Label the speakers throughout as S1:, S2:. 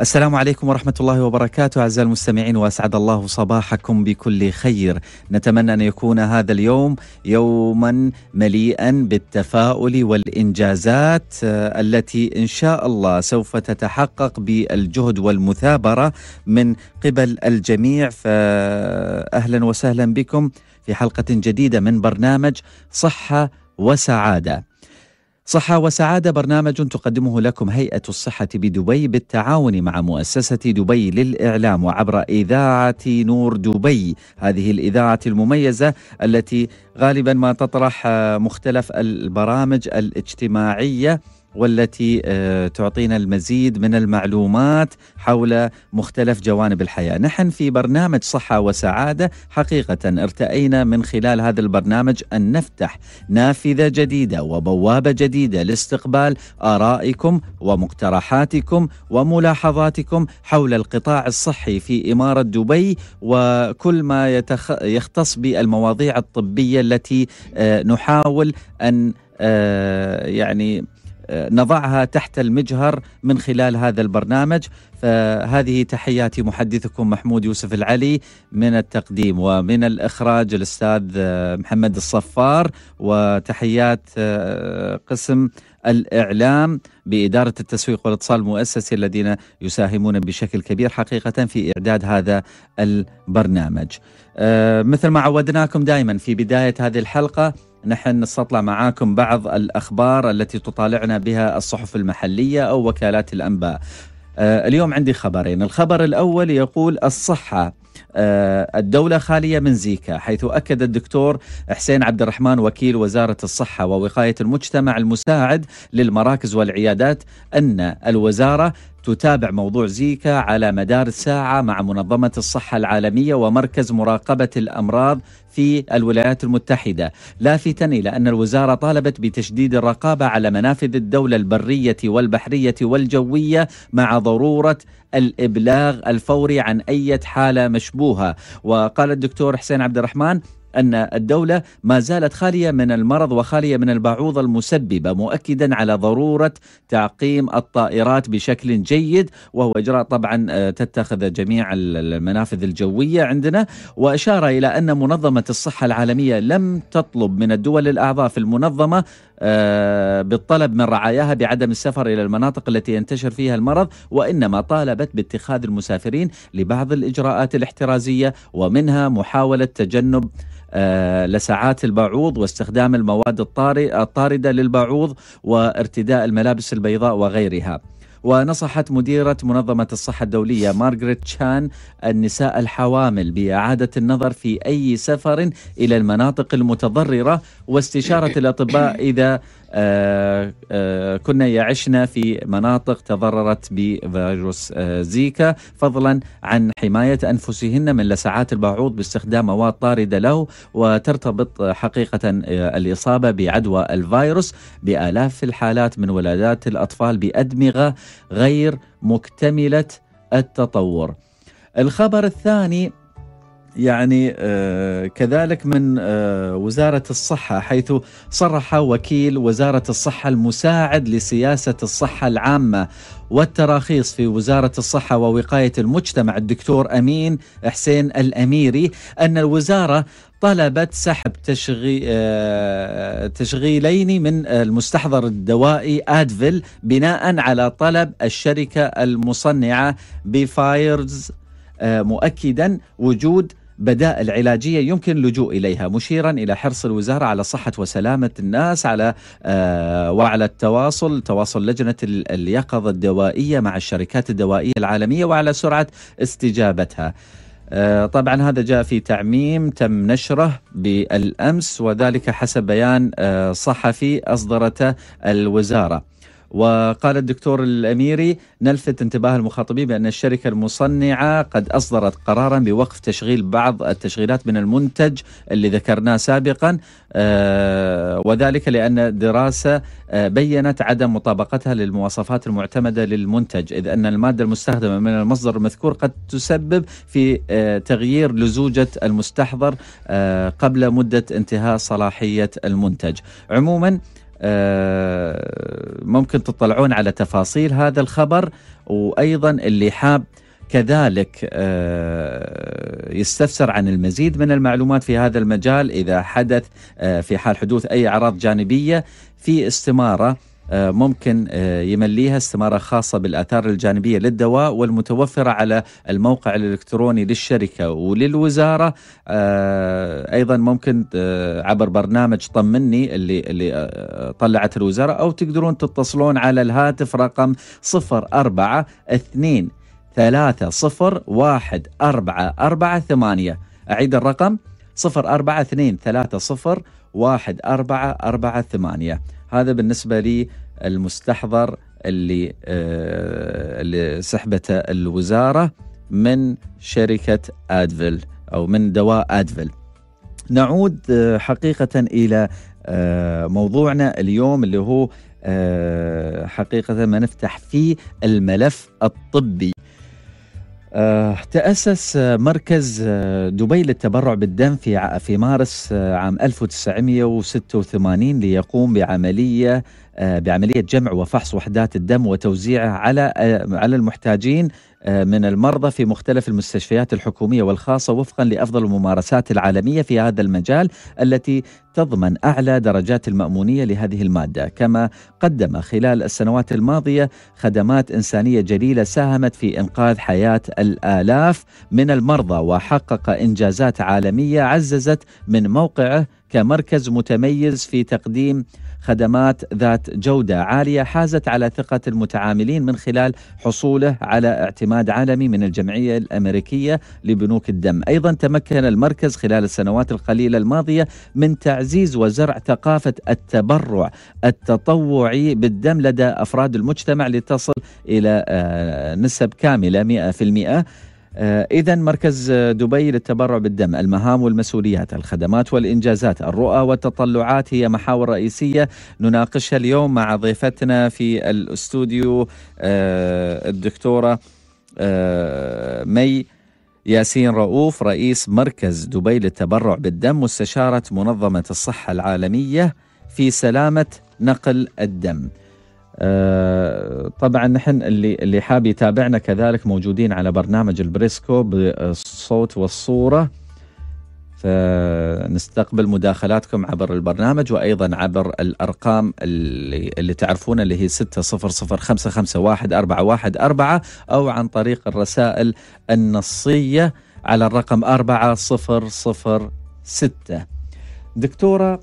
S1: السلام عليكم ورحمة الله وبركاته أعزائي المستمعين وأسعد الله صباحكم بكل خير نتمنى أن يكون هذا اليوم يوما مليئا بالتفاؤل والإنجازات آه، التي إن شاء الله سوف تتحقق بالجهد والمثابرة من قبل الجميع فأهلا وسهلا بكم في حلقة جديدة من برنامج صحة وسعادة صحة وسعادة برنامج تقدمه لكم هيئة الصحة بدبي بالتعاون مع مؤسسة دبي للإعلام وعبر إذاعة نور دبي هذه الإذاعة المميزة التي غالبا ما تطرح مختلف البرامج الاجتماعية والتي آه، تعطينا المزيد من المعلومات حول مختلف جوانب الحياه. نحن في برنامج صحه وسعاده حقيقه ارتأينا من خلال هذا البرنامج ان نفتح نافذه جديده وبوابه جديده لاستقبال ارائكم ومقترحاتكم وملاحظاتكم حول القطاع الصحي في اماره دبي وكل ما يتخ... يختص بالمواضيع الطبيه التي آه، نحاول ان آه، يعني نضعها تحت المجهر من خلال هذا البرنامج فهذه تحياتي محدثكم محمود يوسف العلي من التقديم ومن الإخراج الأستاذ محمد الصفار وتحيات آه، قسم الإعلام بإدارة التسويق والاتصال المؤسسي الذين يساهمون بشكل كبير حقيقة في إعداد هذا البرنامج آه، مثل ما عودناكم دائما في بداية هذه الحلقة نحن نستطلع معاكم بعض الأخبار التي تطالعنا بها الصحف المحلية أو وكالات الأنباء آه، اليوم عندي خبرين الخبر الأول يقول الصحة آه، الدولة خالية من زيكا حيث أكد الدكتور حسين عبد الرحمن وكيل وزارة الصحة ووقاية المجتمع المساعد للمراكز والعيادات أن الوزارة تتابع موضوع زيكا على مدار الساعة مع منظمة الصحة العالمية ومركز مراقبة الأمراض في الولايات المتحدة لافتا إلى أن الوزارة طالبت بتشديد الرقابة على منافذ الدولة البرية والبحرية والجوية مع ضرورة الإبلاغ الفوري عن أي حالة مشبوهة وقال الدكتور حسين عبد الرحمن أن الدولة ما زالت خالية من المرض وخالية من البعوضة المسببة مؤكدا على ضرورة تعقيم الطائرات بشكل جيد وهو إجراء طبعا آه، تتخذ جميع المنافذ الجوية عندنا وأشار إلى أن منظمة الصحة العالمية لم تطلب من الدول الأعضاء في المنظمة آه، بالطلب من رعاياها بعدم السفر إلى المناطق التي ينتشر فيها المرض وإنما طالبت باتخاذ المسافرين لبعض الإجراءات الاحترازية ومنها محاولة تجنب آه، لسعات البعوض واستخدام المواد الطارده للبعوض وارتداء الملابس البيضاء وغيرها. ونصحت مديرة منظمة الصحة الدولية مارغريت تشان النساء الحوامل بإعادة النظر في أي سفر إلى المناطق المتضررة واستشارة الأطباء إذا آه، آه، كنا عشنا في مناطق تضررت بفيروس آه، زيكا فضلا عن حماية أنفسهن من لسعات البعوض باستخدام مواد طاردة له وترتبط حقيقة الإصابة بعدوى الفيروس بآلاف الحالات من ولادات الأطفال بأدمغة غير مكتملة التطور الخبر الثاني يعني آه، كذلك من آه، وزارة الصحة حيث صرح وكيل وزارة الصحة المساعد لسياسة الصحة العامة والتراخيص في وزارة الصحة ووقاية المجتمع الدكتور أمين حسين الأميري أن الوزارة طلبت سحب تشغي... آه، تشغيلين من المستحضر الدوائي ادفيل بناء على طلب الشركه المصنعه بفايرز مؤكدا وجود بدائل علاجيه يمكن اللجوء اليها مشيرا الى حرص الوزاره على صحه وسلامه الناس على آه، وعلى التواصل تواصل لجنه اليقظه الدوائيه مع الشركات الدوائيه العالميه وعلى سرعه استجابتها. آه، طبعا هذا جاء في تعميم تم نشره بالامس وذلك حسب بيان آه، صحفي اصدرته الوزاره. وقال الدكتور الأميري نلفت انتباه المخاطبين بأن الشركة المصنعة قد أصدرت قرارا بوقف تشغيل بعض التشغيلات من المنتج اللي ذكرناه سابقا آه، وذلك لأن دراسة آه، بينت عدم مطابقتها للمواصفات المعتمدة للمنتج إذ أن المادة المستخدمة من المصدر المذكور قد تسبب في آه، تغيير لزوجة المستحضر قبل مدة انتهاء صلاحية المنتج عموما آه، ممكن تطلعون على تفاصيل هذا الخبر وايضا اللي حاب كذلك آه، يستفسر عن المزيد من المعلومات في هذا المجال اذا حدث آه، في حال حدوث اي اعراض جانبيه في استماره آه، ممكن آه، يمليها استمارة خاصة بالآثار الجانبية للدواء والمتوفرة على الموقع الإلكتروني للشركة وللوزارة آه، أيضا ممكن عبر برنامج طمني اللي, اللي طلعت الوزارة أو تقدرون تتصلون على الهاتف رقم 042 ثلاثة صفر واحد أربعة أربعة ثمانية أعيد الرقم صفر أربعة اثنين ثلاثة صفر واحد أربعة أربعة ثمانية هذا بالنسبة لي المستحضر اللي آه، اللي سحبته الوزارة من شركة أدفل أو من دواء أدفل نعود آه، حقيقة إلى آه، موضوعنا اليوم اللي هو حقيقة ما نفتح فيه الملف الطبي آه، تأسس آه، مركز آه، دبي للتبرع بالدم في في مارس عام 1986 ليقوم بعملية بعملية جمع وفحص وحدات الدم وتوزيعه على على المحتاجين آه، من المرضى في مختلف المستشفيات الحكوميه والخاصه وفقا لافضل الممارسات العالميه في هذا المجال التي تضمن اعلى درجات المامونيه لهذه الماده، كما قدم خلال السنوات الماضيه خدمات انسانيه جليله ساهمت في انقاذ حياه الالاف من المرضى وحقق انجازات عالميه عززت من موقعه كمركز متميز في تقديم خدمات ذات جودة عالية حازت على ثقة المتعاملين من خلال حصوله على اعتماد عالمي من الجمعية الأمريكية لبنوك الدم أيضا تمكن المركز خلال السنوات القليلة الماضية من تعزيز وزرع ثقافة التبرع التطوعي بالدم لدى أفراد المجتمع لتصل إلى آه، نسب كاملة 100% آه، إذا مركز آه، دبي للتبرع بالدم المهام والمسؤوليات الخدمات والإنجازات الرؤى والتطلعات هي محاور رئيسية نناقشها اليوم مع ضيفتنا في الاستوديو آه، الدكتورة مي ياسين رؤوف رئيس مركز دبي للتبرع بالدم مستشارة منظمة الصحة العالمية في سلامة نقل الدم آه، طبعا نحن اللي اللي حاب يتابعنا كذلك موجودين على برنامج البريسكو بالصوت والصوره فنستقبل مداخلاتكم عبر البرنامج وايضا عبر الارقام اللي اللي تعرفونها اللي هي 600551414 او عن طريق الرسائل النصيه على الرقم 4006 دكتوره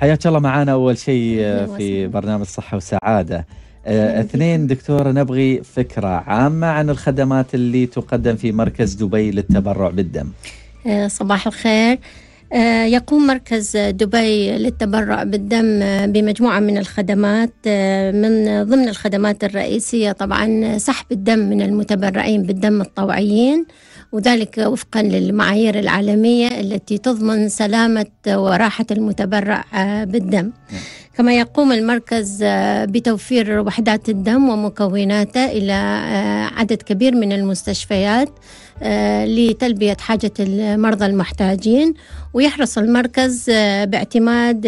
S1: حياك الله معانا اول شيء آه، في برنامج صحه وسعاده آه، اثنين دكتورة نبغي فكرة عامة عن الخدمات اللي تقدم في مركز دبي للتبرع بالدم
S2: آه، صباح الخير يقوم مركز دبي للتبرع بالدم بمجموعة من الخدمات من ضمن الخدمات الرئيسية طبعا سحب الدم من المتبرعين بالدم الطوعيين وذلك وفقا للمعايير العالمية التي تضمن سلامة وراحة المتبرع بالدم كما يقوم المركز بتوفير وحدات الدم ومكوناته إلى عدد كبير من المستشفيات آه، لتلبية حاجة المرضى المحتاجين ويحرص المركز آه، باعتماد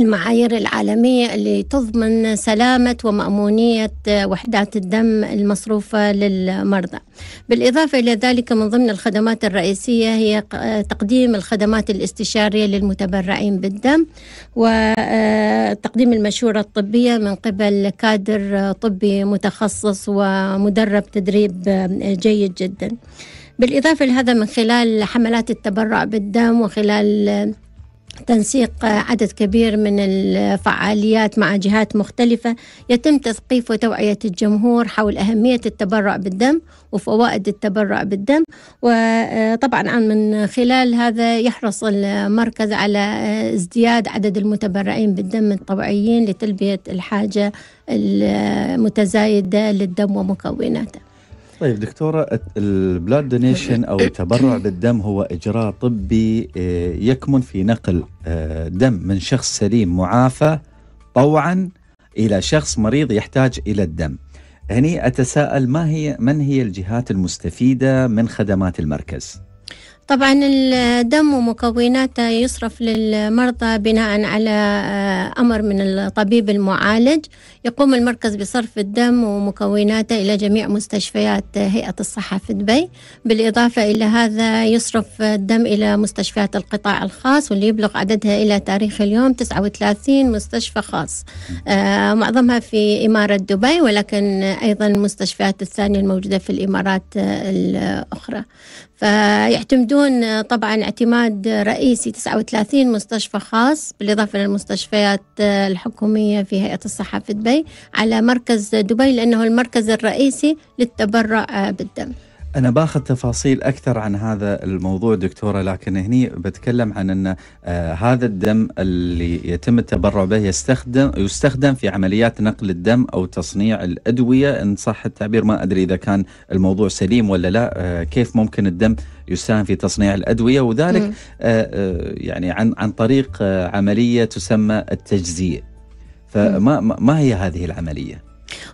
S2: المعايير العالمية اللي تضمن سلامة ومأمونية وحدات الدم المصروفة للمرضى بالإضافة إلى ذلك من ضمن الخدمات الرئيسية هي تقديم الخدمات الاستشارية للمتبرعين بالدم وتقديم آه، المشورة الطبية من قبل كادر طبي متخصص ومدرب تدريب آه، جيد جدا بالإضافة لهذا من خلال حملات التبرع بالدم وخلال آه، تنسيق عدد كبير من الفعاليات مع جهات مختلفة يتم تثقيف وتوعية الجمهور حول أهمية التبرع بالدم وفوائد التبرع بالدم وطبعا من خلال هذا يحرص المركز على ازدياد عدد المتبرعين بالدم الطبيعيين لتلبية الحاجة المتزايدة للدم ومكوناته
S1: طيب دكتوره البلاد دونيشن او التبرع بالدم هو اجراء طبي آه، يكمن في نقل آه، دم من شخص سليم معافى طوعا الى شخص مريض يحتاج الى الدم. هني اتساءل ما هي من هي الجهات المستفيده من خدمات المركز؟
S2: طبعا الدم ومكوناته يصرف للمرضى بناء على آه، امر من الطبيب المعالج يقوم المركز بصرف الدم ومكوناته إلى جميع مستشفيات هيئة الصحة في دبي بالإضافة إلى هذا يصرف الدم إلى مستشفيات القطاع الخاص واللي يبلغ عددها إلى تاريخ اليوم 39 مستشفى خاص آه، معظمها في إمارة دبي ولكن أيضا المستشفيات الثانية الموجودة في الإمارات الأخرى فيعتمدون طبعا اعتماد رئيسي 39 مستشفى خاص بالإضافة للمستشفيات الحكومية في هيئة الصحة في دبي دبي على مركز دبي لأنه المركز الرئيسي للتبرع بالدم
S1: أنا باخذ تفاصيل أكثر عن هذا الموضوع دكتورة لكن هني بتكلم عن أن آه هذا الدم اللي يتم التبرع به يستخدم يستخدم في عمليات نقل الدم أو تصنيع الأدوية إن صح التعبير ما أدري إذا كان الموضوع سليم ولا لا آه كيف ممكن الدم يساهم في تصنيع الأدوية وذلك آه،, آه يعني عن عن طريق آه، عملية تسمى التجزيء فما ما هي هذه العملية؟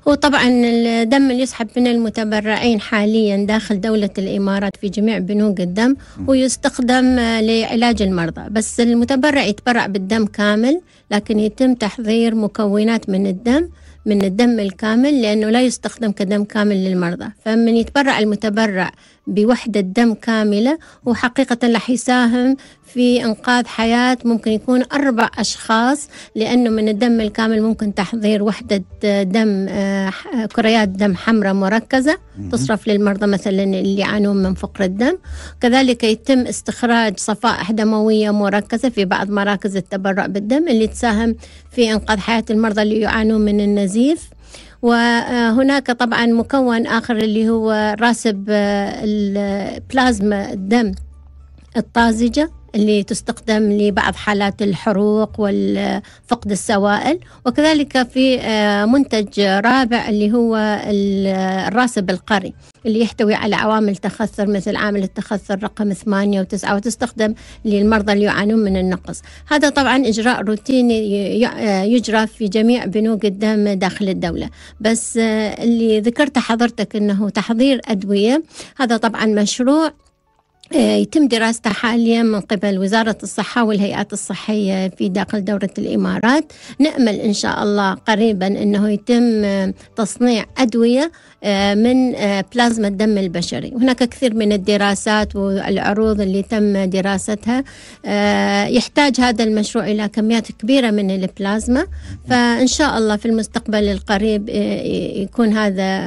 S2: هو طبعا الدم اللي يسحب من المتبرعين حاليا داخل دولة الإمارات في جميع بنوك الدم ويستخدم لعلاج المرضى بس المتبرع يتبرع بالدم كامل لكن يتم تحضير مكونات من الدم من الدم الكامل لأنه لا يستخدم كدم كامل للمرضى فمن يتبرع المتبرع بوحدة دم كاملة وحقيقة رح يساهم في إنقاذ حياة ممكن يكون أربع أشخاص لأنه من الدم الكامل ممكن تحضير وحدة دم آه، كريات دم حمراء مركزة تصرف للمرضى مثلا اللي يعانون من فقر الدم كذلك يتم استخراج صفائح دموية مركزة في بعض مراكز التبرع بالدم اللي تساهم في إنقاذ حياة المرضى اللي يعانون من النزيف وهناك طبعا مكون آخر اللي هو راسب آه، البلازما آه، الدم الطازجة اللي تستخدم لبعض حالات الحروق والفقد السوائل وكذلك في آه، منتج رابع اللي هو الراسب القري اللي يحتوي على عوامل تخثر مثل عامل التخثر رقم 8 و9 وتستخدم للمرضى اللي يعانون من النقص هذا طبعا إجراء روتيني يجرى في جميع بنوك الدم داخل الدولة بس آه، اللي ذكرت حضرتك أنه تحضير أدوية هذا طبعا مشروع آه، يتم دراستها حاليا من قبل وزارة الصحة والهيئات الصحية في داخل دورة الإمارات نأمل إن شاء الله قريبا أنه يتم آه، تصنيع أدوية آه، من بلازما الدم البشري هناك كثير من الدراسات والعروض اللي تم دراستها يحتاج هذا المشروع إلى كميات كبيرة من البلازما فإن شاء الله في المستقبل القريب يكون هذا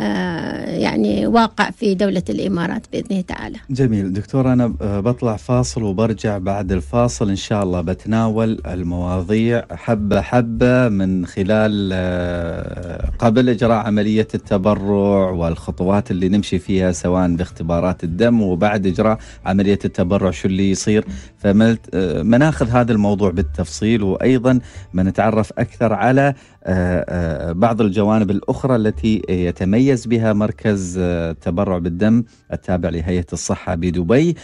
S2: يعني واقع في دولة الإمارات بإذن تعالى
S1: جميل دكتورة أنا بطلع فاصل وبرجع بعد الفاصل إن شاء الله بتناول المواضيع حبة حبة من خلال آه، قبل إجراء عملية التبرع والخطوات اللي نمشي فيها سواء باختبارات الدم وبعد إجراء عملية التبرع شو اللي يصير فمناخذ آه، هذا الموضوع بالتفصيل وأيضا بنتعرف أكثر على آه، آه، بعض الجوانب الأخرى التي يتميز بها مركز تبرع بالدم التابع لهيئة الصحة بدبي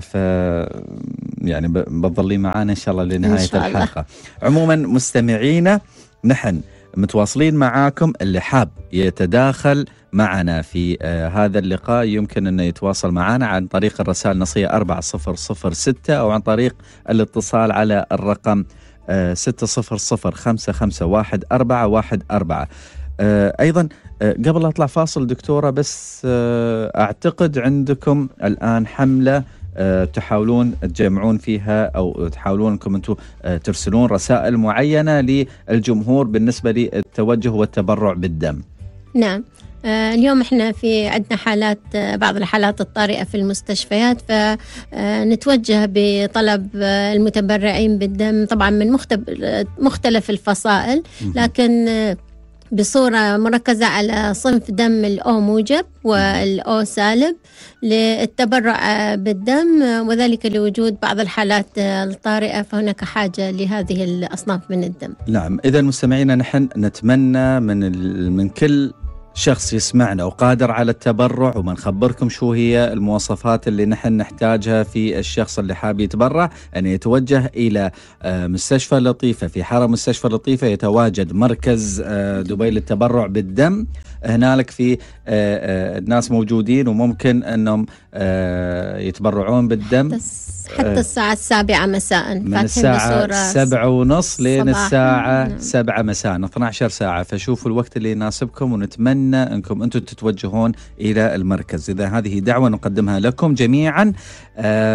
S1: ف يعني بتظلي معانا ان شاء الله لنهايه الحلقه. عموما مستمعينا نحن متواصلين معاكم اللي حاب يتداخل معنا في آه، هذا اللقاء يمكن أن يتواصل معنا عن طريق الرسائل النصية 4006 أو عن طريق الاتصال على الرقم 600551414 آه، آه، أيضا قبل أطلع فاصل دكتورة بس أعتقد عندكم الآن حملة آه، تحاولون تجمعون فيها أو تحاولون أنكم أنتم آه، ترسلون رسائل معينة للجمهور بالنسبة للتوجه والتبرع بالدم
S2: نعم آه، اليوم احنا في عندنا حالات بعض الحالات الطارئه في المستشفيات فنتوجه بطلب المتبرعين بالدم طبعا من مختلف الفصائل لكن بصورة مركزة على صنف دم الأو موجب والأو سالب للتبرع بالدم وذلك لوجود بعض الحالات الطارئة فهناك حاجة لهذه الأصناف من الدم
S1: نعم إذا مستمعينا نحن نتمنى من من كل شخص يسمعنا وقادر على التبرع نخبركم شو هي المواصفات اللي نحن نحتاجها في الشخص اللي حاب يتبرع أن يتوجه إلى آه، مستشفى لطيفة في حرم مستشفى لطيفة يتواجد مركز آه، دبي للتبرع بالدم هنالك في آه، آه، ناس موجودين وممكن انهم آه، يتبرعون بالدم حتى
S2: الساعة السابعة مساء من الساعة سبعة
S1: ونص لين الساعة نعم. سبعة مساء 12 ساعة فشوفوا الوقت اللي يناسبكم ونتمنى أنكم أنتم تتوجهون إلى المركز إذا هذه دعوة نقدمها لكم جميعا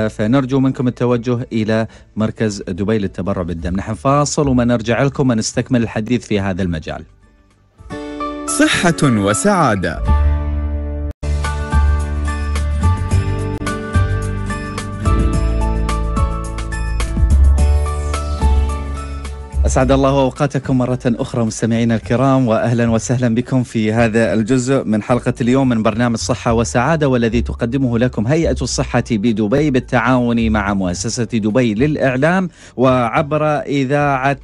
S1: فنرجو منكم التوجه إلى مركز دبي للتبرع بالدم نحن فاصل وما نرجع لكم ونستكمل الحديث في هذا المجال صحة وسعادة أسعد الله أوقاتكم مرة أخرى مستمعينا الكرام وأهلا وسهلا بكم في هذا الجزء من حلقة اليوم من برنامج صحة وسعادة والذي تقدمه لكم هيئة الصحة بدبي بالتعاون مع مؤسسة دبي للإعلام وعبر إذاعة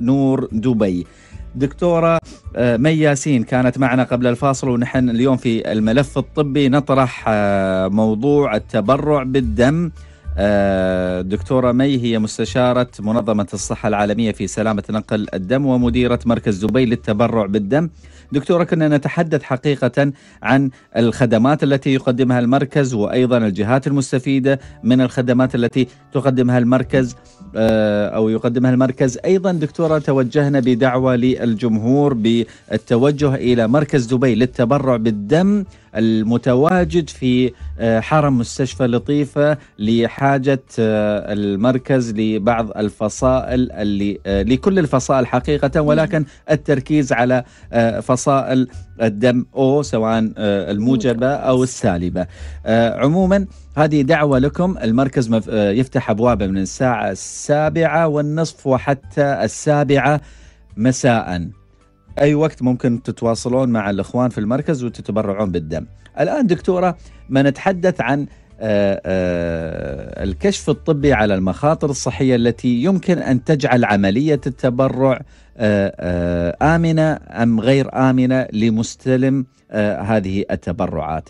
S1: نور دبي. دكتورة آه، مي ياسين كانت معنا قبل الفاصل ونحن اليوم في الملف الطبي نطرح آه، موضوع التبرع بالدم آه، دكتورة مي هي مستشارة منظمة الصحة العالمية في سلامة نقل الدم ومديرة مركز دبي للتبرع بالدم دكتورة كنا نتحدث حقيقة عن الخدمات التي يقدمها المركز وأيضا الجهات المستفيدة من الخدمات التي تقدمها المركز آه، أو يقدمها المركز أيضا دكتورة توجهنا بدعوة للجمهور بالتوجه إلى مركز دبي للتبرع بالدم المتواجد في آه، حرم مستشفى لطيفة لحاجة آه، المركز لبعض الفصائل اللي آه، لكل الفصائل حقيقة ولكن التركيز على فصائل الدم أو سواء الموجبة أو السالبة عموما هذه دعوة لكم المركز يفتح أبوابه من الساعة السابعة والنصف وحتى السابعة مساءً أي وقت ممكن تتواصلون مع الإخوان في المركز وتتبرعون بالدم الآن دكتورة ما نتحدث عن آه، آه، الكشف الطبي على المخاطر الصحية التي يمكن أن تجعل عملية التبرع آه، آمنة أم غير آمنة لمستلم هذه التبرعات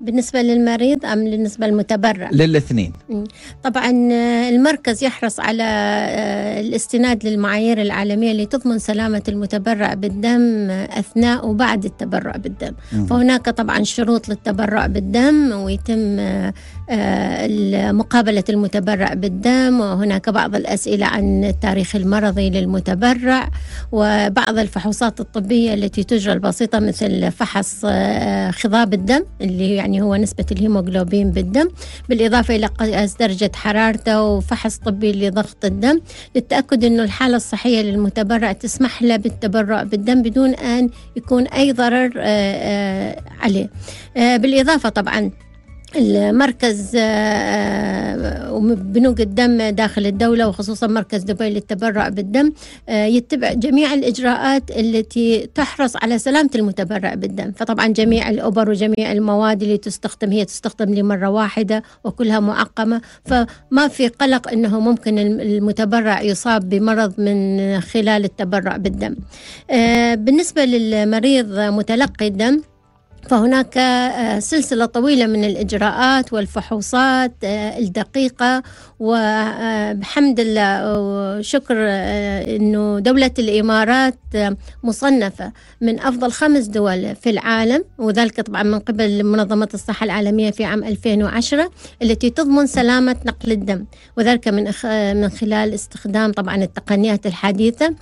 S2: بالنسبة للمريض أم بالنسبة للمتبرع؟
S1: للاثنين
S2: طبعا آه، المركز يحرص على آه، الاستناد للمعايير العالمية اللي تضمن سلامة المتبرع بالدم آه، أثناء وبعد التبرع بالدم مم. فهناك طبعا شروط للتبرع بالدم ويتم مقابلة المتبرع بالدم وهناك بعض الأسئلة عن التاريخ المرضي للمتبرع وبعض الفحوصات الطبية التي تجرى البسيطة مثل فحص خضاب الدم اللي يعني يعني هو نسبة الهيموغلوبين بالدم بالإضافة إلى قياس درجة حرارته وفحص طبي لضغط الدم للتأكد أن الحالة الصحية للمتبرع تسمح له بالتبرع بالدم بدون أن يكون أي ضرر آه، آه، عليه آه، بالإضافة طبعا المركز آه، آه، وبنوك الدم داخل الدولة وخصوصا مركز دبي للتبرع بالدم آه، يتبع جميع الإجراءات التي تحرص على سلامة المتبرع بالدم فطبعا جميع الأبر وجميع المواد اللي تستخدم هي تستخدم لمرة واحدة وكلها معقمة فما في قلق أنه ممكن المتبرع يصاب بمرض من خلال التبرع بالدم بالنسبة للمريض متلقي الدم فهناك آه، سلسلة طويلة من الإجراءات والفحوصات آه، الدقيقة وبحمد آه، الله وشكر أنه دولة الإمارات مصنفة من أفضل خمس دول في العالم وذلك طبعا من قبل منظمة الصحة العالمية في عام 2010 التي تضمن سلامة نقل الدم وذلك من من خلال استخدام طبعا التقنيات الحديثة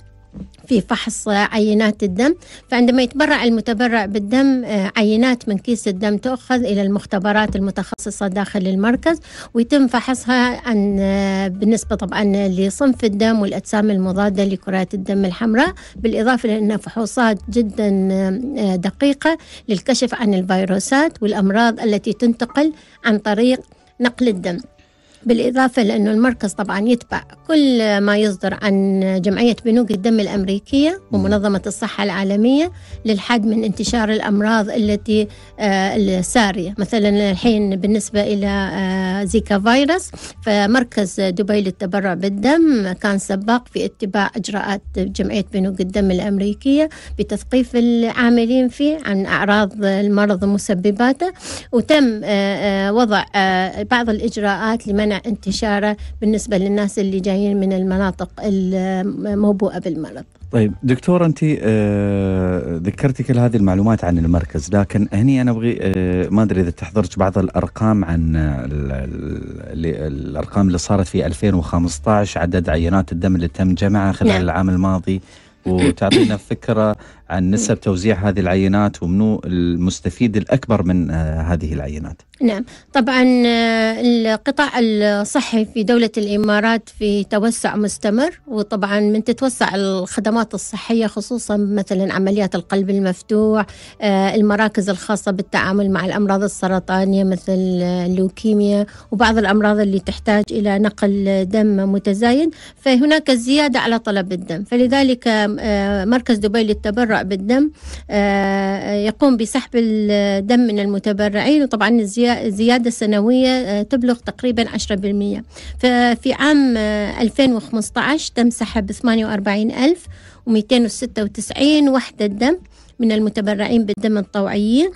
S2: في فحص عينات الدم فعندما يتبرع المتبرع بالدم آه، عينات من كيس الدم تؤخذ إلى المختبرات المتخصصة داخل المركز ويتم فحصها عن آه، بالنسبة طبعا لصنف الدم والأجسام المضادة لكرات الدم الحمراء بالإضافة لأن فحوصات جدا آه، دقيقة للكشف عن الفيروسات والأمراض التي تنتقل عن طريق نقل الدم بالإضافة لأنه المركز طبعا يتبع كل ما يصدر عن جمعية بنوك الدم الأمريكية ومنظمة الصحة العالمية للحد من انتشار الأمراض التي آه، السارية مثلا الحين بالنسبة إلى آه، زيكا فيروس فمركز دبي للتبرع بالدم كان سباق في اتباع إجراءات جمعية بنوك الدم الأمريكية بتثقيف العاملين فيه عن أعراض المرض ومسبباته وتم آه، وضع بعض الإجراءات لمنع انتشاره بالنسبة للناس اللي جايين من المناطق الموبوءة بالمرض
S1: طيب دكتور انت آه، ذكرتي كل هذه المعلومات عن المركز لكن هني انا ابغي آه، ما ادري اذا تحضرت بعض الارقام عن الارقام اللي صارت في 2015 عدد عينات الدم اللي تم جمعها خلال نعم. العام الماضي وتعطينا فكره عن نسب توزيع هذه العينات ومنو المستفيد الأكبر من آه، هذه العينات
S2: نعم طبعا آه، القطاع الصحي في دولة الإمارات في توسع مستمر وطبعا من تتوسع الخدمات الصحية خصوصا مثلا عمليات القلب المفتوح آه، المراكز الخاصة بالتعامل مع الأمراض السرطانية مثل اللوكيميا وبعض الأمراض اللي تحتاج إلى نقل دم متزايد فهناك زيادة على طلب الدم فلذلك مركز دبي للتبرع بالدم آه، آه، يقوم بسحب الدم من المتبرعين وطبعا الزيادة السنوية آه، تبلغ تقريبا 10% ففي عام 2015 تم سحب 48296 وحدة دم من المتبرعين بالدم الطوعيين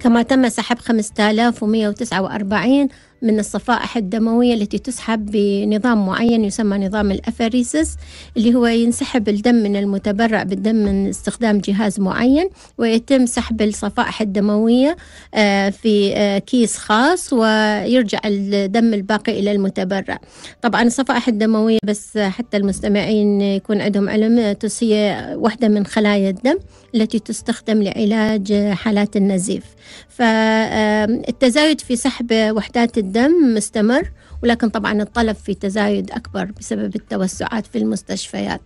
S2: كما تم سحب 5149 من الصفائح الدموية التي تسحب بنظام معين يسمى نظام الأفريسس اللي هو ينسحب الدم من المتبرع بالدم من استخدام جهاز معين ويتم سحب الصفائح الدموية آه، في آه، كيس خاص ويرجع الدم الباقي إلى المتبرع طبعا الصفائح الدموية بس حتى المستمعين يكون عندهم علم هي واحدة من خلايا الدم التي تستخدم لعلاج حالات النزيف فالتزايد في سحب وحدات الدم مستمر ولكن طبعا الطلب في تزايد أكبر بسبب التوسعات في المستشفيات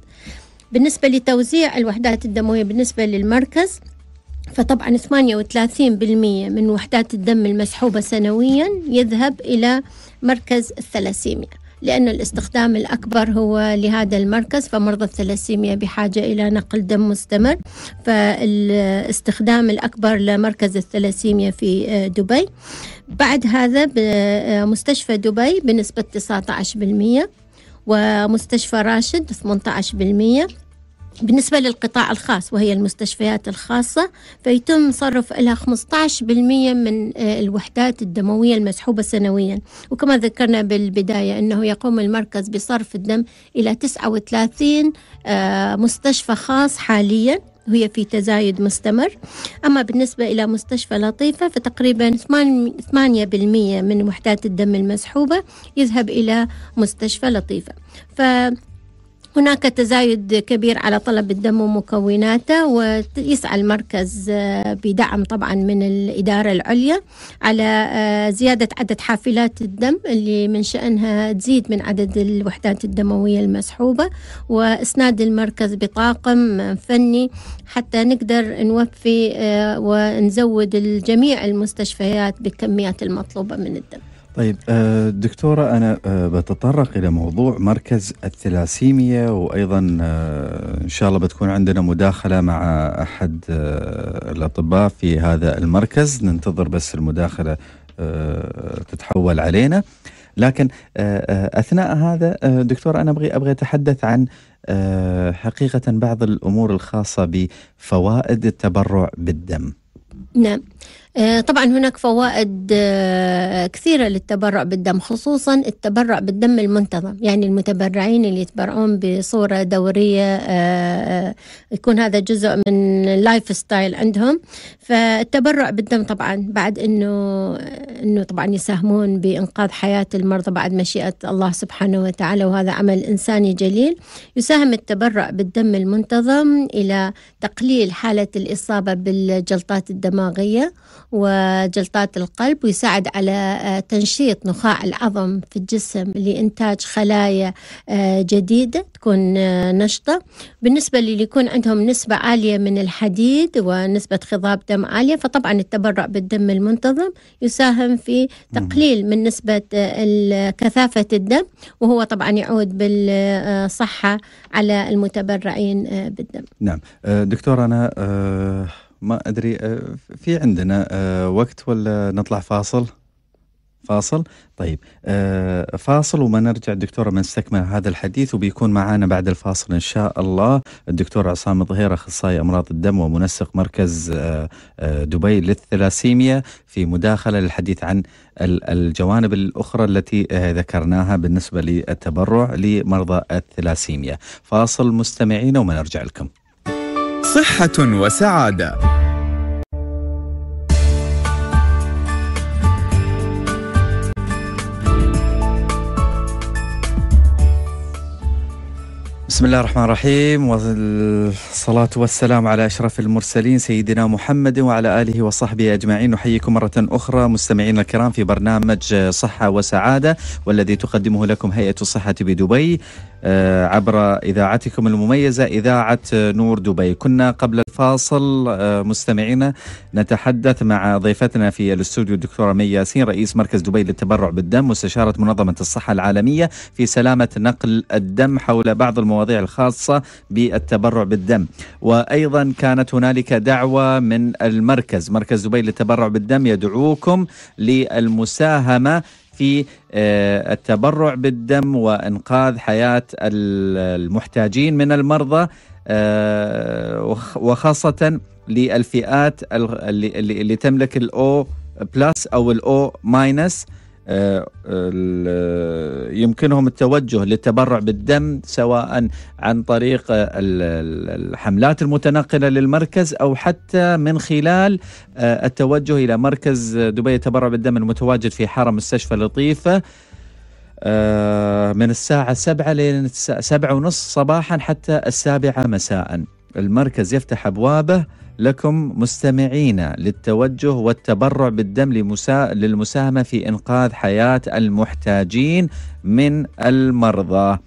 S2: بالنسبة لتوزيع الوحدات الدموية بالنسبة للمركز فطبعا 38% من وحدات الدم المسحوبة سنويا يذهب إلى مركز الثلاسيميا لأن الاستخدام الأكبر هو لهذا المركز فمرضى الثلاسيميا بحاجة إلى نقل دم مستمر فالاستخدام الأكبر لمركز الثلاسيميا في آه، دبي بعد هذا آه، مستشفى دبي بنسبة 19% ومستشفى راشد 18% بالنسبة للقطاع الخاص وهي المستشفيات الخاصة فيتم صرف لها 15% من آه، الوحدات الدموية المسحوبة سنويا وكما ذكرنا بالبداية أنه يقوم المركز بصرف الدم إلى 39 آه، مستشفى خاص حاليا وهي في تزايد مستمر أما بالنسبة إلى مستشفى لطيفة فتقريبا 8% من وحدات الدم المسحوبة يذهب إلى مستشفى لطيفة ف هناك تزايد كبير على طلب الدم ومكوناته ويسعى المركز آه، بدعم طبعا من الإدارة العليا على آه، زيادة عدد حافلات الدم اللي من شأنها تزيد من عدد الوحدات الدموية المسحوبة وإسناد المركز بطاقم فني حتى نقدر نوفي آه، ونزود جميع المستشفيات بالكميات المطلوبة من الدم
S1: طيب آه، دكتورة أنا آه، بتطرق إلى موضوع مركز الثلاسيميا وأيضا آه، إن شاء الله بتكون عندنا مداخلة مع أحد الأطباء في هذا المركز ننتظر بس المداخلة تتحول علينا لكن أثناء هذا دكتورة أنا أبغي أبغي أتحدث عن حقيقة بعض الأمور الخاصة بفوائد التبرع بالدم
S2: نعم آه، طبعا هناك فوائد آه، كثيرة للتبرع بالدم خصوصا التبرع بالدم المنتظم يعني المتبرعين اللي يتبرعون بصورة دورية آه، يكون هذا جزء من اللايف ستايل عندهم فالتبرع بالدم طبعا بعد انه انه طبعا يساهمون بانقاذ حياة المرضى بعد مشيئة الله سبحانه وتعالى وهذا عمل انساني جليل يساهم التبرع بالدم المنتظم الى تقليل حالة الاصابة بالجلطات الدماغية وجلطات القلب ويساعد على آه، تنشيط نخاع العظم في الجسم لإنتاج خلايا آه، جديدة تكون آه، نشطة بالنسبة للي يكون عندهم نسبة عالية من الحديد ونسبة خضاب دم عالية فطبعا التبرع بالدم المنتظم يساهم في تقليل من نسبة كثافة الدم وهو طبعا يعود بالصحة على المتبرعين بالدم
S1: نعم دكتور أنا ما ادري آه، في عندنا آه، وقت ولا نطلع فاصل فاصل طيب آه، فاصل وما نرجع دكتورة بنستكمل هذا الحديث وبيكون معنا بعد الفاصل إن شاء الله الدكتور عصام الظهير أخصائي أمراض الدم ومنسق مركز دبي للثلاسيميا في مداخلة للحديث عن الجوانب الأخرى التي ذكرناها بالنسبة للتبرع لمرضى الثلاسيميا فاصل مستمعينا وما نرجع لكم صحة وسعادة بسم الله الرحمن الرحيم والصلاة والسلام على أشرف المرسلين سيدنا محمد وعلى آله وصحبه أجمعين نحييكم مرة أخرى مستمعينا الكرام في برنامج صحة وسعادة والذي تقدمه لكم هيئة الصحة بدبي آه، عبر اذاعتكم المميزه اذاعه نور دبي، كنا قبل الفاصل آه، مستمعينا نتحدث مع ضيفتنا في الاستوديو الدكتوره مي ياسين رئيس مركز دبي للتبرع بالدم مستشاره منظمه الصحه العالميه في سلامه نقل الدم حول بعض المواضيع الخاصه بالتبرع بالدم، وايضا كانت هنالك دعوه من المركز، مركز دبي للتبرع بالدم يدعوكم للمساهمه في آه، التبرع بالدم وانقاذ حياه المحتاجين من المرضى آه، وخاصه للفئات اللي تملك الاو بلس او الاو ماينس آه، آه، يمكنهم التوجه للتبرع بالدم سواء عن طريق الحملات المتنقله للمركز او حتى من خلال آه، التوجه الى مركز دبي التبرع بالدم المتواجد في حرم مستشفى لطيفه من الساعة سبعة لين سبعة ونص صباحا حتى السابعة مساء المركز يفتح أبوابه لكم مستمعينا للتوجه والتبرع بالدم لمسا... للمساهمه في انقاذ حياه المحتاجين من المرضى.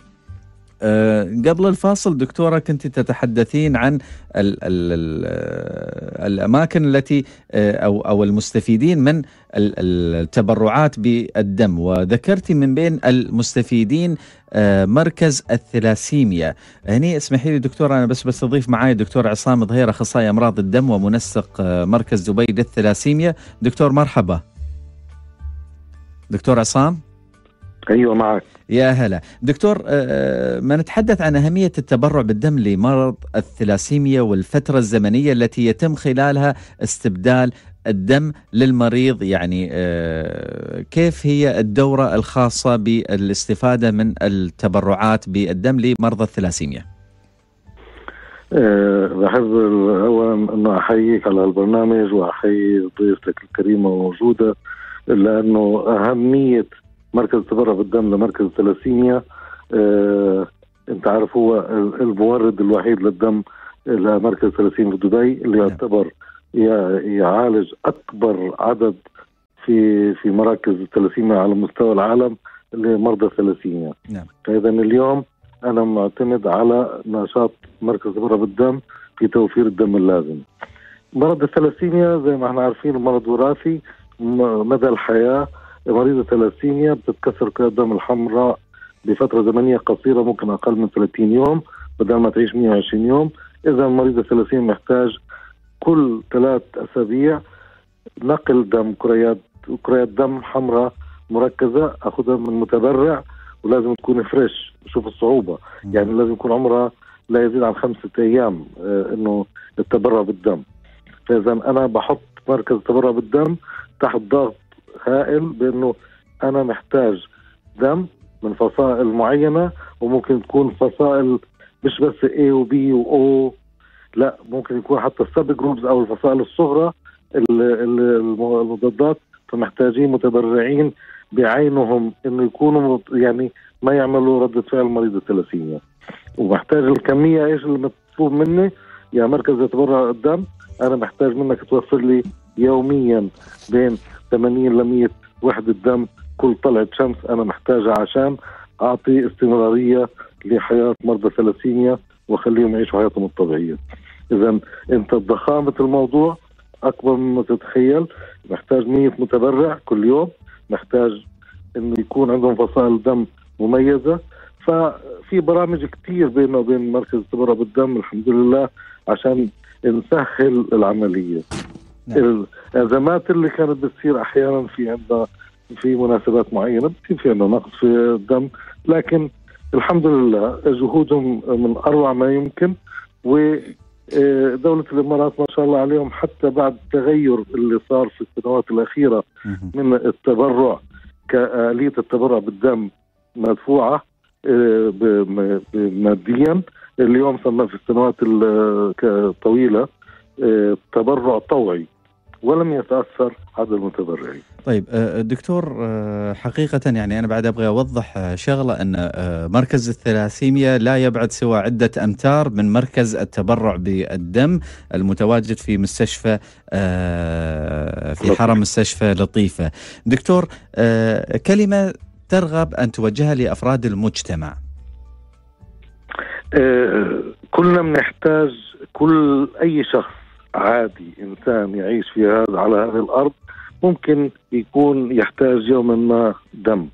S1: آه، قبل الفاصل دكتورة كنت تتحدثين عن ال ال ال آه، الأماكن التي آه، أو, أو المستفيدين من التبرعات بالدم وذكرتي من بين المستفيدين مركز الثلاسيميا هني اسمحي لي دكتورة أنا بس بستضيف معاي الدكتور عصام ظهير أخصائي أمراض الدم ومنسق مركز دبي للثلاسيميا دكتور مرحبا دكتور عصام ايوه معك يا هلا دكتور آه، آه، ما نتحدث عن أهمية التبرع بالدم لمرض الثلاسيميا والفترة الزمنية التي يتم خلالها استبدال الدم للمريض يعني آه، كيف هي الدورة الخاصة بالاستفادة من التبرعات بالدم لمرضى الثلاسيميا
S3: بحب أولا أن أحييك على البرنامج وأحيي ضيفتك الكريمة موجوده لأنه أهمية مركز تبرع بالدم لمركز آه انت عارف هو المورد الوحيد للدم لمركز ثلاثين في دبي اللي نعم. يعتبر يعالج اكبر عدد في في مراكز الثلاسيميا على مستوى العالم لمرضى الثلاسيميا نعم. فاذا اليوم انا معتمد على نشاط مركز تبرع بالدم في توفير الدم اللازم مرض الثلاسيميا زي ما احنا عارفين مرض وراثي مدى الحياه مريضة الثلاسيميا بتتكسر كريات الدم الحمراء بفترة زمنية قصيرة ممكن أقل من 30 يوم بدل ما تعيش 120 يوم إذا مريض الثلاسيميا محتاج كل ثلاث أسابيع نقل دم كريات كريات دم حمراء مركزة أخذها من متبرع ولازم تكون فريش شوف الصعوبة يعني لازم يكون عمرها لا يزيد عن خمسة أيام آه، إنه التبرع بالدم فإذا أنا بحط مركز التبرع بالدم تحت ضغط هائل بانه انا محتاج دم من فصائل معينه وممكن تكون فصائل مش بس A و B و O لا ممكن يكون حتى السب جروبز او الفصائل الصغرى المضادات فمحتاجين متبرعين بعينهم انه يكونوا يعني ما يعملوا ردة فعل مريض الثلاسيميا ومحتاج الكمية ايش اللي مطلوب مني يا مركز يتبرع الدم انا محتاج منك توفر لي يوميا بين 80 ل 100 وحده دم كل طلعه شمس انا محتاجها عشان اعطي استمراريه لحياه مرضى ثلاثينيا واخليهم يعيشوا حياتهم الطبيعيه. اذا انت ضخامه الموضوع اكبر مما تتخيل محتاج 100 متبرع كل يوم محتاج انه يكون عندهم فصائل دم مميزه ففي برامج كثير بيننا وبين مركز التبرع بالدم الحمد لله عشان نسهل العمليه نعم. الازمات اللي كانت بتصير احيانا في عندنا في مناسبات معينه بتصير في عندنا نقص في الدم لكن الحمد لله جهودهم من اروع ما يمكن و آه، دولة الإمارات ما شاء الله عليهم حتى بعد التغير اللي صار في السنوات الأخيرة من التبرع كآلية التبرع بالدم مدفوعة آه، ماديا اليوم صرنا في السنوات الطويلة آه، تبرع طوعي ولم يتاثر هذا المتبرعين.
S1: طيب آه، دكتور آه، حقيقة يعني أنا بعد أبغى أوضح آه، شغلة أن مركز الثلاسيميا لا يبعد سوى عدة أمتار من مركز التبرع بالدم المتواجد في مستشفى في حرم مستشفى لطيفة. دكتور كلمة ترغب أن توجهها لأفراد المجتمع.
S3: كلنا بنحتاج كل أي شخص عادي انسان يعيش في هذا على هذه الارض ممكن يكون يحتاج يوما ما دم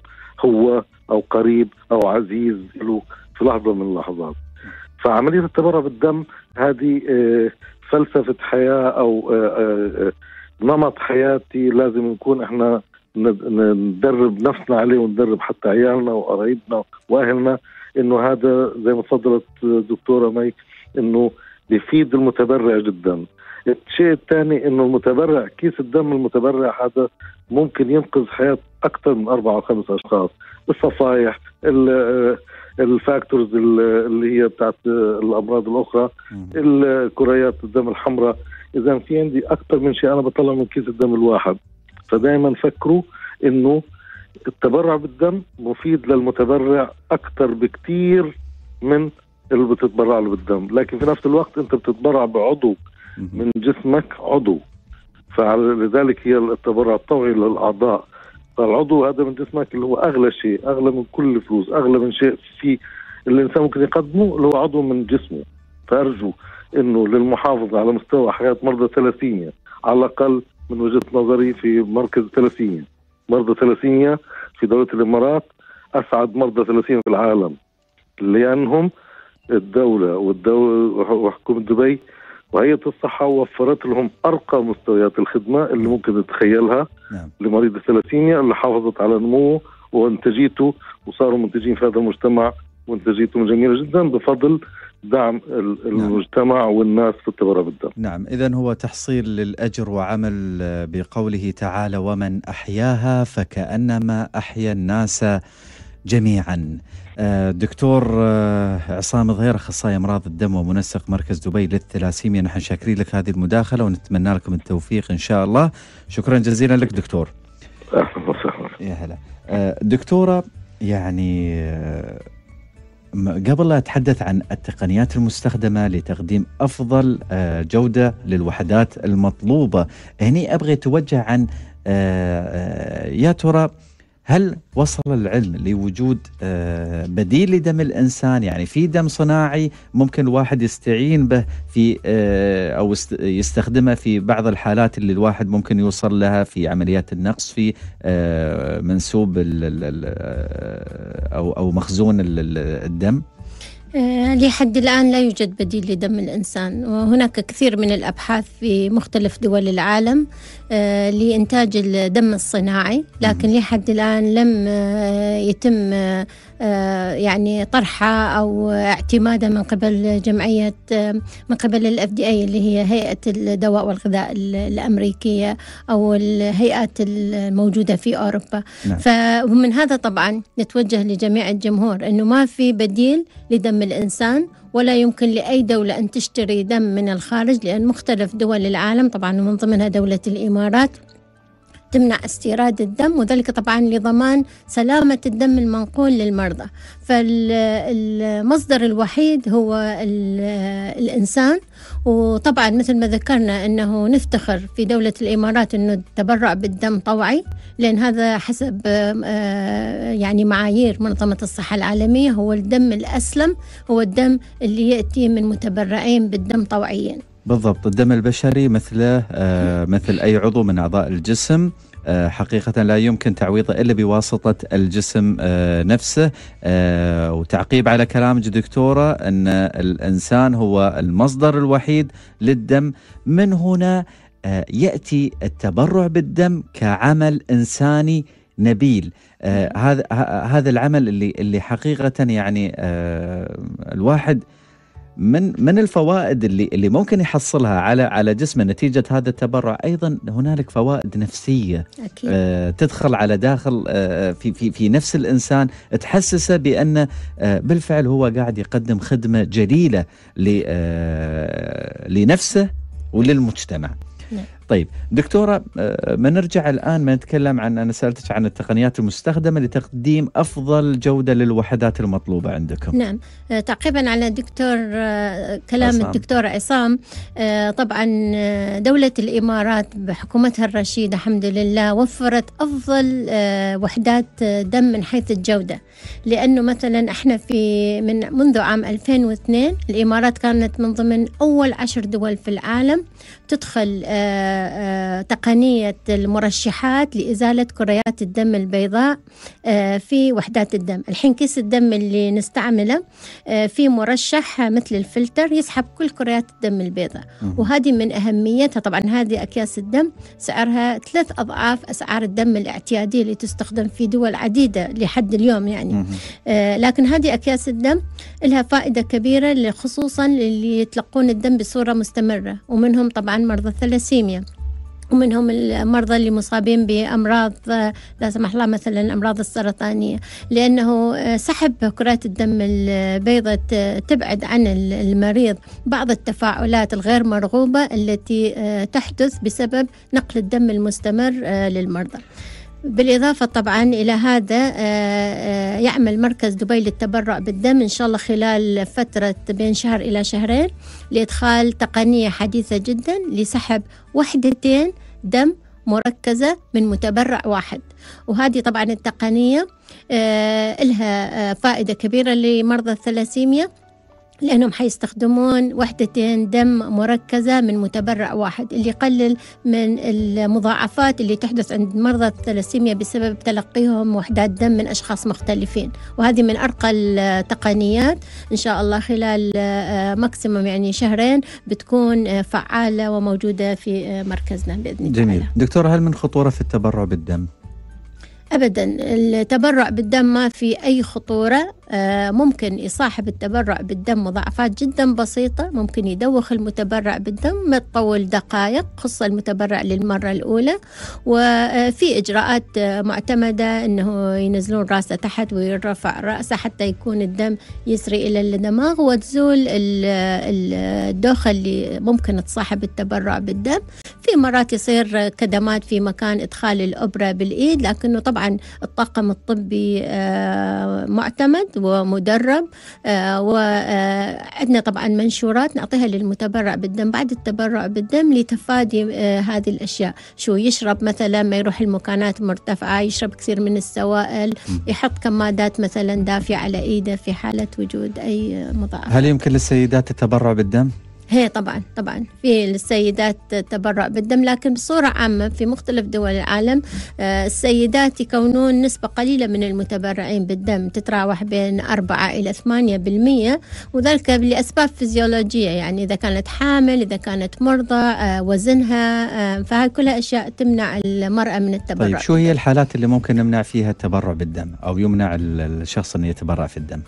S3: هو او قريب او عزيز له في لحظه من اللحظات فعمليه التبرع بالدم هذه فلسفه آه، حياه او آه، آه، نمط حياتي لازم نكون احنا ندرب نفسنا عليه وندرب حتى عيالنا وقرايبنا واهلنا انه هذا زي ما تفضلت دكتوره مي انه بيفيد المتبرع جدا الشيء الثاني انه المتبرع كيس الدم المتبرع هذا ممكن ينقذ حياه اكثر من اربع او خمس اشخاص الصفائح آه، الفاكتورز آه، اللي هي بتاعت آه، الامراض الاخرى الكريات الدم الحمراء اذا في عندي اكثر من شيء انا بطلع من كيس الدم الواحد فدائما فكروا انه التبرع بالدم مفيد للمتبرع اكثر بكثير من اللي بتتبرع له بالدم لكن في نفس الوقت انت بتتبرع بعضو من جسمك عضو فلذلك هي التبرع الطوعي للاعضاء فالعضو هذا من جسمك اللي هو اغلى شيء اغلى من كل فلوس اغلى من شيء في الانسان ممكن يقدمه اللي هو عضو من جسمه فارجو انه للمحافظه على مستوى حياه مرضى ثلاثينية على الاقل من وجهه نظري في مركز ثلاثينية مرضى ثلاثينية في دوله الامارات اسعد مرضى ثلاثينية في العالم لانهم الدوله والدوله وحكومه دبي وهيئه الصحه وفرت لهم ارقى مستويات الخدمه اللي ممكن تتخيلها نعم. لمريض الثلاثينية اللي حافظت على نموه وانتاجيته وصاروا منتجين في هذا المجتمع وانتاجيتهم جميله جدا بفضل دعم نعم. المجتمع نعم. والناس في التبرع بالدم نعم
S1: إذا هو تحصيل للأجر وعمل بقوله تعالى ومن أحياها فكأنما أحيا الناس جميعا آه، دكتور آه، عصام ظهير اخصائي امراض الدم ومنسق مركز دبي للثلاسيميا نحن شاكرين لك هذه المداخله ونتمنى لكم التوفيق ان شاء الله شكرا جزيلا لك دكتور يا هلا آه، دكتوره يعني قبل لا اتحدث عن التقنيات المستخدمه لتقديم افضل جوده للوحدات المطلوبه هني ابغى اتوجه عن يا ترى هل وصل العلم لوجود آه، بديل لدم الانسان يعني في دم صناعي ممكن الواحد يستعين به في آه، او يستخدمه في بعض الحالات اللي الواحد ممكن يوصل لها في عمليات النقص في آه، منسوب او او مخزون الدم
S2: آه، لحد الآن لا يوجد بديل لدم الإنسان وهناك كثير من الأبحاث في مختلف دول العالم آه، لإنتاج الدم الصناعي لكن لحد الآن لم آه، يتم آه، يعني طرحه او اعتماده من قبل جمعيه آه، من قبل الاف دي اي اللي هي هيئه الدواء والغذاء الامريكيه او الهيئات الموجوده في اوروبا نعم. فمن هذا طبعا نتوجه لجميع الجمهور انه ما في بديل لدم الانسان ولا يمكن لأي دولة أن تشتري دم من الخارج لأن مختلف دول العالم طبعا من ضمنها دولة الإمارات تمنع استيراد الدم وذلك طبعا لضمان سلامة الدم المنقول للمرضى فالمصدر الوحيد هو الإنسان وطبعا مثل ما ذكرنا أنه نفتخر في دولة الإمارات أنه التبرع بالدم طوعي لأن هذا حسب آه، يعني معايير منظمة الصحة العالمية هو الدم الأسلم هو الدم اللي يأتي من متبرعين بالدم طوعيا
S1: بالضبط الدم البشري مثله آه، مثل أي عضو من أعضاء الجسم آه، حقيقة لا يمكن تعويضه إلا بواسطة الجسم آه، نفسه وتعقيب على كلامك دكتورة أن الإنسان هو المصدر الوحيد للدم من هنا يأتي التبرع بالدم كعمل إنساني نبيل هذا هذا العمل اللي اللي حقيقة يعني الواحد من من الفوائد اللي اللي ممكن يحصلها على على جسمه نتيجه هذا التبرع ايضا هنالك فوائد نفسيه أكيد. آه، تدخل على داخل آه، في في في نفس الانسان تحسسه بان آه، بالفعل هو قاعد يقدم خدمه جليله لنفسه وللمجتمع نعم. طيب دكتورة آه، ما نرجع الآن ما نتكلم عن أنا سألتك عن التقنيات المستخدمة لتقديم أفضل جودة للوحدات المطلوبة عندكم
S2: نعم آه، تعقيبا على دكتور آه، كلام أصام. الدكتور عصام طبعا دولة الإمارات بحكومتها الرشيدة الحمد لله وفرت أفضل وحدات دم من حيث الجودة لأنه مثلا احنا في من منذ عام 2002 الإمارات كانت من ضمن أول عشر دول في العالم تدخل تقنية المرشحات لإزالة كريات الدم البيضاء آه، في وحدات الدم الحين كيس الدم اللي نستعمله آه، في مرشح مثل الفلتر يسحب كل كريات الدم البيضاء وهذه من أهميتها طبعا هذه أكياس الدم سعرها ثلاث أضعاف أسعار الدم الاعتيادية اللي تستخدم في دول عديدة لحد اليوم يعني آه، لكن هذه أكياس الدم لها فائدة كبيرة خصوصا اللي يتلقون الدم بصورة مستمرة ومنهم طبعا مرضى الثلاسيميا ومنهم المرضى اللي مصابين بأمراض لا سمح الله مثلا الأمراض السرطانية لأنه سحب كرات الدم البيضاء تبعد عن المريض بعض التفاعلات الغير مرغوبة التي آه، تحدث بسبب نقل الدم المستمر آه، للمرضى بالإضافة طبعا إلى هذا آه، يعمل مركز دبي للتبرع بالدم إن شاء الله خلال فترة بين شهر إلى شهرين لإدخال تقنية حديثة جدا لسحب وحدتين دم مركزة من متبرع واحد وهذه طبعا التقنية آه، لها آه، فائدة كبيرة لمرضى الثلاسيميا لأنهم حيستخدمون وحدتين دم مركزة من متبرع واحد اللي يقلل من المضاعفات اللي تحدث عند مرضى الثلاسيميا بسبب تلقيهم وحدات دم من أشخاص مختلفين وهذه من أرقى التقنيات إن شاء الله خلال ماكسيموم آه، يعني شهرين بتكون آه، فعالة وموجودة في آه، مركزنا بإذن الله
S1: جميل دكتورة هل من خطورة في التبرع بالدم؟
S2: ابدا التبرع بالدم ما في اي خطوره آه، ممكن يصاحب التبرع بالدم مضاعفات جدا بسيطة ممكن يدوخ المتبرع بالدم ما تطول دقائق خص المتبرع للمرة الأولى وفي إجراءات معتمدة أنه ينزلون رأسه تحت ويرفع رأسه حتى يكون الدم يسري إلى الدماغ وتزول الدوخة اللي ممكن تصاحب التبرع بالدم في مرات يصير كدمات في مكان إدخال الأبرة بالإيد لكنه طبعا الطاقم الطبي آه، معتمد ومدرب آه، وعندنا آه، طبعا منشورات نعطيها للمتبرع بالدم بعد التبرع بالدم لتفادي آه، هذه الأشياء شو يشرب مثلا ما يروح المكانات مرتفعة يشرب كثير من السوائل يحط كمادات مثلا دافعه على إيده في حالة وجود أي مضاعفات هل
S1: يمكن للسيدات التبرع بالدم؟
S2: هي طبعا طبعا في السيدات تبرع بالدم لكن بصورة عامة في مختلف دول العالم آه، السيدات يكونون نسبة قليلة من المتبرعين بالدم تتراوح بين أربعة إلى ثمانية بالمية وذلك لأسباب فيزيولوجية يعني إذا كانت حامل إذا كانت مرضى آه، وزنها آه، فهي كلها أشياء تمنع المرأة من التبرع طيب شو
S1: هي الحالات اللي ممكن نمنع فيها التبرع بالدم أو يمنع الشخص أن يتبرع في الدم؟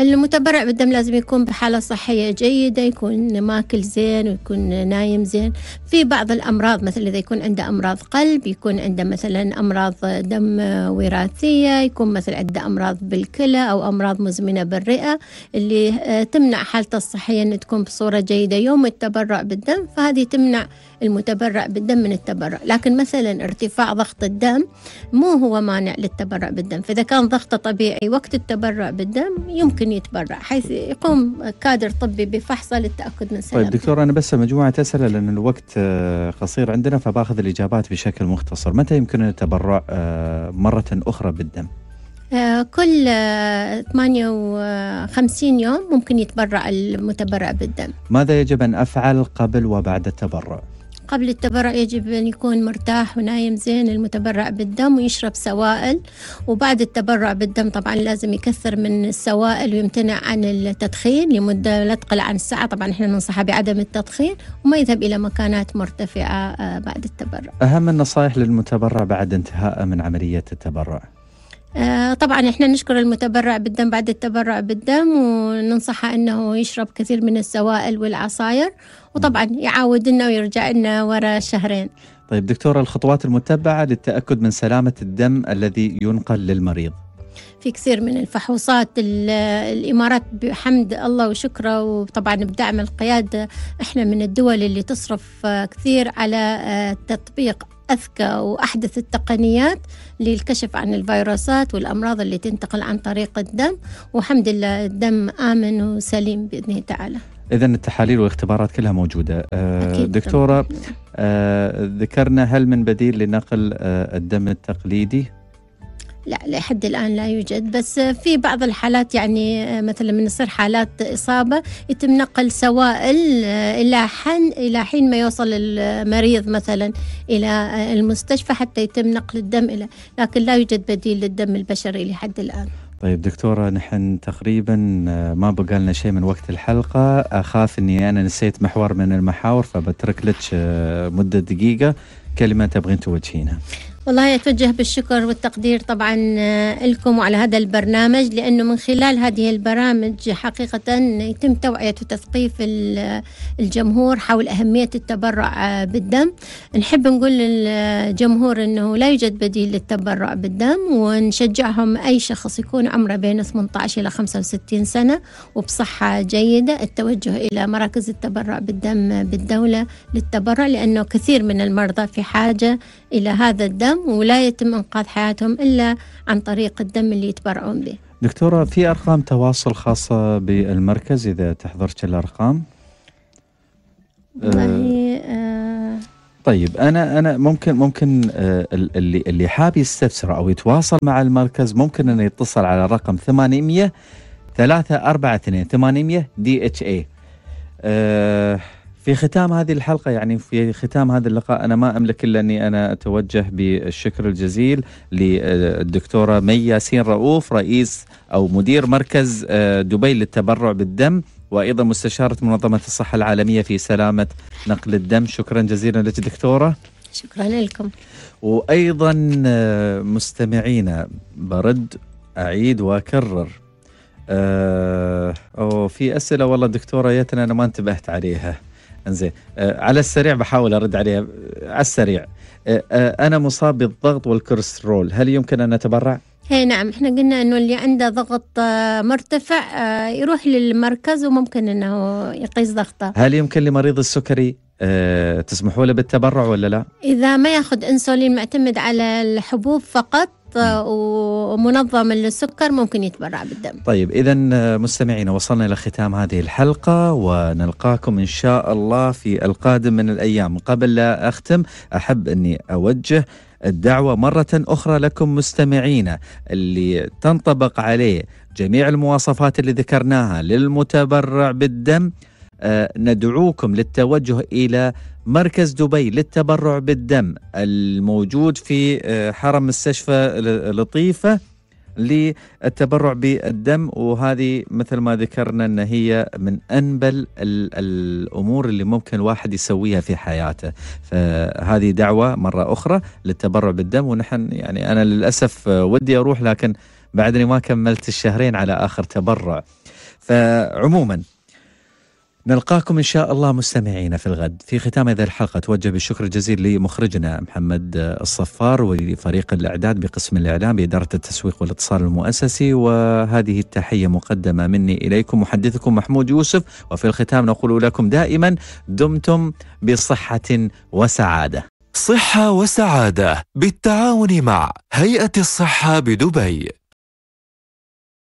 S2: المتبرع بالدم لازم يكون بحالة صحية جيدة يكون ماكل زين ويكون نايم زين في بعض الأمراض مثلا إذا يكون عنده أمراض قلب يكون عنده مثلا أمراض دم وراثية يكون مثلا عنده أمراض بالكلى أو أمراض مزمنة بالرئة اللي آه، تمنع حالته الصحية أن تكون بصورة جيدة يوم التبرع بالدم فهذه تمنع المتبرع بالدم من التبرع لكن مثلا ارتفاع ضغط الدم مو هو مانع للتبرع بالدم فإذا كان ضغطه طبيعي وقت التبرع بالدم يمكن يتبرع حيث يقوم كادر طبي بفحصه للتأكد من سلامته طيب
S1: دكتور أنا بس مجموعة أسئلة لأن الوقت آه، قصير عندنا فباخذ الإجابات بشكل مختصر متى يمكن التبرع آه، مرة أخرى بالدم؟
S2: آه، كل 58 يوم ممكن يتبرع المتبرع بالدم
S1: ماذا يجب أن أفعل قبل وبعد التبرع؟
S2: قبل التبرع يجب أن يكون مرتاح ونايم زين المتبرع بالدم ويشرب سوائل وبعد التبرع بالدم طبعا لازم يكثر من السوائل ويمتنع عن التدخين لمدة لا تقل عن الساعة طبعا احنا ننصحه بعدم التدخين وما يذهب إلى مكانات مرتفعة آه، بعد التبرع
S1: أهم النصائح للمتبرع بعد انتهاء من عملية التبرع
S2: آه، طبعا احنا نشكر المتبرع بالدم بعد التبرع بالدم وننصحه انه يشرب كثير من السوائل والعصاير وطبعا يعاود لنا ويرجع لنا ورا شهرين
S1: طيب دكتورة الخطوات المتبعة للتأكد من سلامة الدم الذي ينقل للمريض
S2: في كثير من الفحوصات الإمارات بحمد الله وشكره وطبعا بدعم القيادة إحنا من الدول اللي تصرف كثير على آه، تطبيق أذكى وأحدث التقنيات للكشف عن الفيروسات والأمراض اللي تنتقل عن طريق الدم وحمد لله الدم آمن وسليم بإذن تعالى
S1: إذا التحاليل والاختبارات كلها موجودة آه، أكيد دكتورة أه ذكرنا هل من بديل لنقل آه، الدم التقليدي
S2: لا لحد الآن لا يوجد بس في بعض الحالات يعني آه، مثلا من يصير حالات إصابة يتم نقل سوائل آه، إلى حين إلى حين ما يوصل المريض مثلا إلى آه، المستشفى حتى يتم نقل الدم إلى لكن لا يوجد بديل للدم البشري لحد الآن
S1: طيب دكتورة نحن تقريبا ما بقى لنا شيء من وقت الحلقة أخاف أني أنا نسيت محور من المحاور فبترك لك مدة دقيقة كلمة تبغين توجهينها
S2: والله أتوجه بالشكر والتقدير طبعا آه، لكم وعلى هذا البرنامج لأنه من خلال هذه البرامج حقيقة يتم توعية وتثقيف الجمهور حول أهمية التبرع آه، بالدم نحب نقول للجمهور أنه لا يوجد بديل للتبرع بالدم ونشجعهم أي شخص يكون عمره بين 18 إلى 65 سنة وبصحة جيدة التوجه إلى مراكز التبرع بالدم بالدولة للتبرع لأنه كثير من المرضى في حاجة إلى هذا الدم الدم ولا يتم إنقاذ حياتهم إلا عن طريق الدم اللي يتبرعون به
S1: دكتورة في أرقام تواصل خاصة بالمركز إذا تحضرت الأرقام
S2: والله آه, آه،
S1: طيب انا انا ممكن ممكن آه، اللي اللي حاب يستفسر او يتواصل مع المركز ممكن انه يتصل على رقم 800 342 800 دي اتش اي آه، في ختام هذه الحلقة يعني في ختام هذا اللقاء أنا ما أملك إلا أني أنا أتوجه بالشكر الجزيل للدكتورة مي ياسين رؤوف رئيس أو مدير مركز آه، دبي للتبرع بالدم وأيضا مستشارة منظمة الصحة العالمية في سلامة نقل الدم شكرا جزيلا لك دكتورة
S2: شكرا لكم
S1: وأيضا آه، مستمعينا برد أعيد وأكرر آه، أو في أسئلة والله دكتورة يتنا أنا ما انتبهت عليها انزين آه، على السريع بحاول ارد عليها آه، على السريع آه، انا مصاب بالضغط والكوليسترول هل يمكن ان اتبرع؟
S2: اي نعم احنا قلنا انه اللي عنده ضغط مرتفع يروح للمركز وممكن انه يقيس ضغطه
S1: هل يمكن لمريض السكري تسمحوا له بالتبرع ولا لا؟
S2: إذا ما ياخذ أنسولين معتمد على الحبوب فقط آه، ومنظم للسكر ممكن يتبرع بالدم
S1: طيب إذا آه، مستمعينا وصلنا إلى ختام هذه الحلقة ونلقاكم إن شاء الله في القادم من الأيام قبل لا أختم أحب أني أوجه الدعوة مرة أخرى لكم مستمعينا اللي تنطبق عليه جميع المواصفات اللي ذكرناها للمتبرع بالدم آه، ندعوكم للتوجه إلى مركز دبي للتبرع بالدم الموجود في آه، حرم مستشفى لطيفه للتبرع بالدم وهذه مثل ما ذكرنا ان هي من انبل الامور اللي ممكن الواحد يسويها في حياته فهذه دعوه مره اخرى للتبرع بالدم ونحن يعني انا للاسف آه، ودي اروح لكن بعدني ما كملت الشهرين على اخر تبرع فعموما نلقاكم إن شاء الله مستمعينا في الغد في ختام هذه الحلقة أتوجه بالشكر الجزيل لمخرجنا محمد الصفار ولفريق الإعداد بقسم الإعلام بإدارة التسويق والاتصال المؤسسي وهذه التحية مقدمة مني إليكم محدثكم محمود يوسف وفي الختام نقول لكم دائما دمتم بصحة وسعادة صحة وسعادة بالتعاون مع هيئة الصحة بدبي